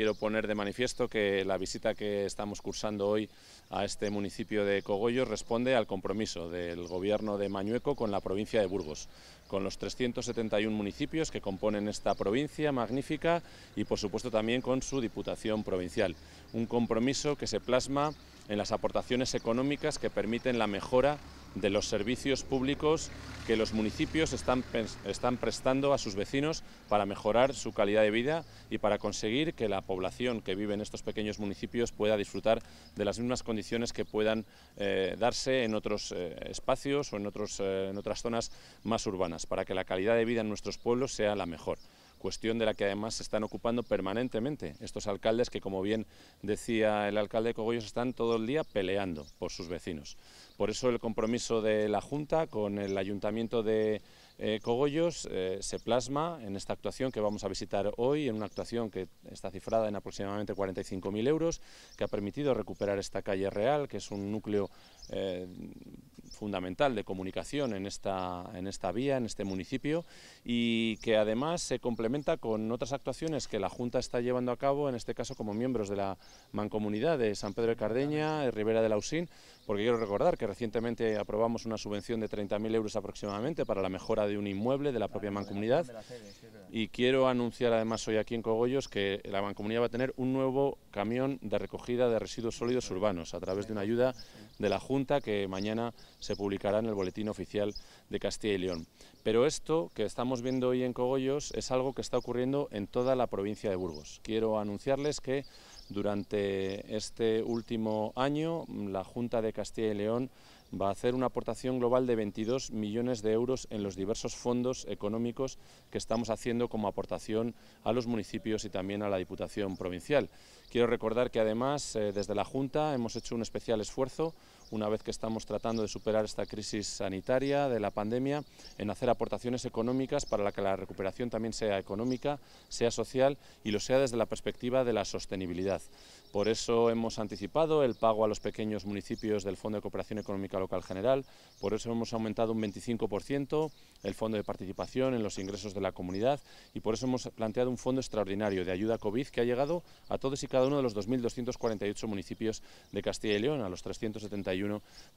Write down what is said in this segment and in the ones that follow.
quiero poner de manifiesto que la visita que estamos cursando hoy a este municipio de Cogollos responde al compromiso del Gobierno de Mañueco con la provincia de Burgos con los 371 municipios que componen esta provincia magnífica y por supuesto también con su Diputación Provincial. Un compromiso que se plasma en las aportaciones económicas que permiten la mejora de los servicios públicos que los municipios están, están, prestando a sus vecinos para mejorar su calidad de vida y para conseguir que la población que vive en estos pequeños municipios pueda disfrutar de las mismas condiciones que puedan eh, darse en otros eh, espacios o en, otros, eh, en otras zonas más urbanas para que la calidad de vida en nuestros pueblos sea la mejor cuestión de la que además se están ocupando permanentemente estos alcaldes que, como bien decía el alcalde de Cogollos, están todo el día peleando por sus vecinos. Por eso el compromiso de la Junta con el Ayuntamiento de eh, Cogollos eh, se plasma en esta actuación que vamos a visitar hoy, en una actuación que está cifrada en aproximadamente 45.000 euros, que ha permitido recuperar esta calle real, que es un núcleo eh, fundamental de comunicación en esta, en esta vía, en este municipio, y que además se complementa con otras actuaciones que la Junta está llevando a cabo, en este caso como miembros de la mancomunidad de San Pedro de Cardeña, ...y Ribera de Lausín porque quiero recordar que recientemente aprobamos una subvención de 30.000 euros aproximadamente para la mejora de un inmueble de la propia mancomunidad, y quiero anunciar además hoy aquí en Cogollos que la mancomunidad va a tener un nuevo camión de recogida de residuos sólidos urbanos a través de una ayuda de la Junta que mañana se publicará en el Boletín Oficial de Castilla y León. Pero esto que estamos viendo hoy en Cogollos es algo que está ocurriendo en toda la provincia de Burgos. Quiero anunciarles que durante este último año la Junta de Castilla y León va a hacer una aportación global de 22 millones de euros en los diversos fondos económicos que estamos haciendo como aportación a los municipios y también a la Diputación Provincial. Quiero recordar que además eh, desde la Junta hemos hecho un especial esfuerzo una vez que estamos tratando de superar esta crisis sanitaria de la pandemia, en hacer aportaciones económicas para que la recuperación también sea económica, sea social y lo sea desde la perspectiva de la sostenibilidad. Por eso hemos anticipado el pago a los pequeños municipios del Fondo de Cooperación Económica Local General, por eso hemos aumentado un 25% el fondo de participación en los ingresos de la comunidad y por eso hemos planteado un fondo extraordinario de ayuda COVID que ha llegado a todos y cada uno de los 2.248 municipios de Castilla y León, a los 371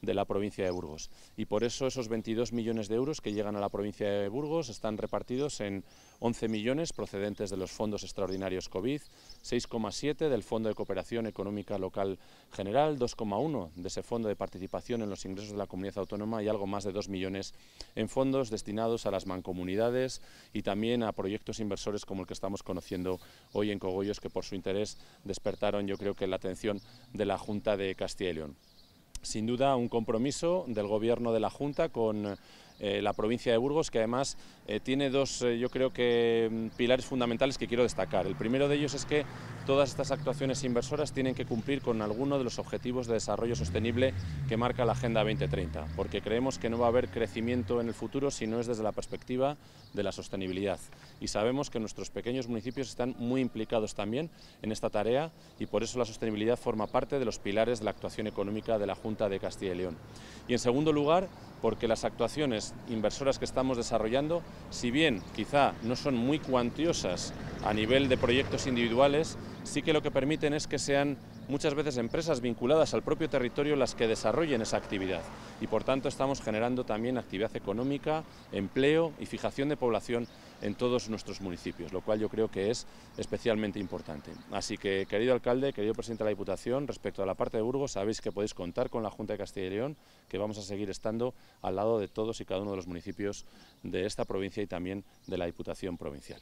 de la provincia de Burgos. Y por eso esos 22 millones de euros que llegan a la provincia de Burgos están repartidos en 11 millones procedentes de los fondos extraordinarios COVID, 6,7 del Fondo de Cooperación Económica Local General, 2,1 de ese Fondo de Participación en los Ingresos de la Comunidad Autónoma y algo más de 2 millones en fondos destinados a las mancomunidades y también a proyectos inversores como el que estamos conociendo hoy en Cogollos, que por su interés despertaron yo creo que la atención de la Junta de Castilla y León sin duda un compromiso del Gobierno de la Junta con eh, la provincia de Burgos, que además eh, tiene dos, eh, yo creo que, mm, pilares fundamentales que quiero destacar. El primero de ellos es que todas estas actuaciones inversoras tienen que cumplir con alguno de los objetivos de desarrollo sostenible que marca la Agenda 2030, porque creemos que no va a haber crecimiento en el futuro si no es desde la perspectiva de la sostenibilidad. Y sabemos que nuestros pequeños municipios están muy implicados también en esta tarea y por eso la sostenibilidad forma parte de los pilares de la actuación económica de la Junta de Castilla y León. Y en segundo lugar, porque las actuaciones inversoras que estamos desarrollando, si bien quizá no son muy cuantiosas a nivel de proyectos individuales, sí que lo que permiten es que sean muchas veces empresas vinculadas al propio territorio las que desarrollen esa actividad y por tanto estamos generando también actividad económica, empleo y fijación de población en todos nuestros municipios, lo cual yo creo que es especialmente importante. Así que, querido alcalde, querido presidente de la Diputación, respecto a la parte de Burgos, sabéis que podéis contar con la Junta de Castilla y León, que vamos a seguir estando al lado de todos y cada uno de los municipios de esta provincia y también de la Diputación Provincial.